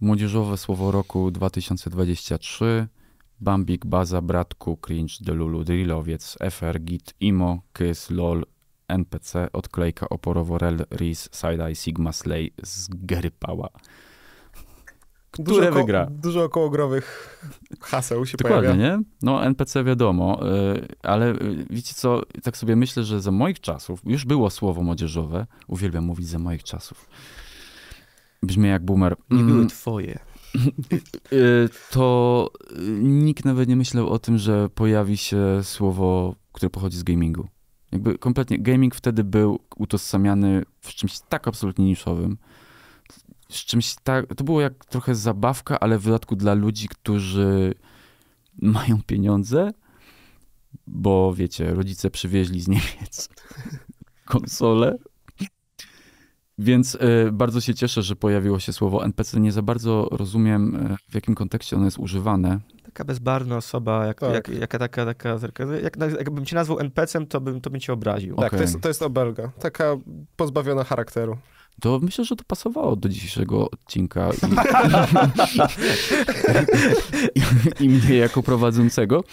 Młodzieżowe słowo roku 2023. Bambik, Baza, Bratku, Cringe, Delulu, Drillowiec, FR, Git, Imo, Kys, LOL, NPC, Odklejka, Rel, RIS, Side Eye, Sigma, Slay, Zgerypała które dużo wygra. dużo okołogrowych haseł się Dokładnie, pojawia. nie? No NPC wiadomo, y, ale y, wiecie co, tak sobie myślę, że za moich czasów, już było słowo młodzieżowe, uwielbiam mówić za moich czasów, brzmi jak boomer. Nie były mm. twoje. Y, to nikt nawet nie myślał o tym, że pojawi się słowo, które pochodzi z gamingu. Jakby kompletnie, gaming wtedy był utożsamiany w czymś tak absolutnie niszowym, z czymś tak. To było jak trochę zabawka, ale w dodatku dla ludzi, którzy mają pieniądze, bo wiecie, rodzice przywieźli z Niemiec konsole. Więc y, bardzo się cieszę, że pojawiło się słowo NPC. Nie za bardzo rozumiem, e, w jakim kontekście ono jest używane. Taka bezbarna osoba, jak, tak. jak, jaka taka, taka, jak, jakbym cię nazwał NPC-em, to bym, to bym cię obraził. Tak, to, jest, to jest obelga. Taka pozbawiona charakteru. To myślę, że to pasowało do dzisiejszego odcinka i, i, i mnie jako prowadzącego,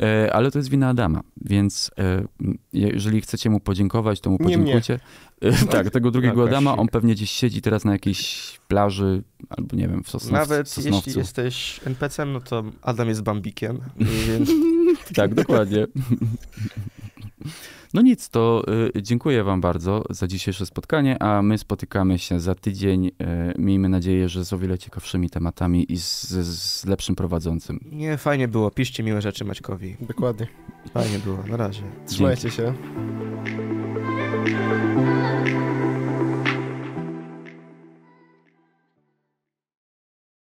e, ale to jest wina Adama, więc e, jeżeli chcecie mu podziękować, to mu podziękujcie. E, no, tak, tego drugiego Adama, on pewnie gdzieś siedzi teraz na jakiejś plaży albo nie wiem, w Sosnow Nawet Sosnowcu. jeśli jesteś NPC-em, no to Adam jest bambikiem. Więc... tak, dokładnie. No nic, to y, dziękuję Wam bardzo za dzisiejsze spotkanie, a my spotykamy się za tydzień. Y, miejmy nadzieję, że z o wiele ciekawszymi tematami i z, z lepszym prowadzącym. Nie, fajnie było. Piszcie miłe rzeczy Maćkowi. Dokładnie. Fajnie było. Na razie. Trzymajcie Dzięki. się.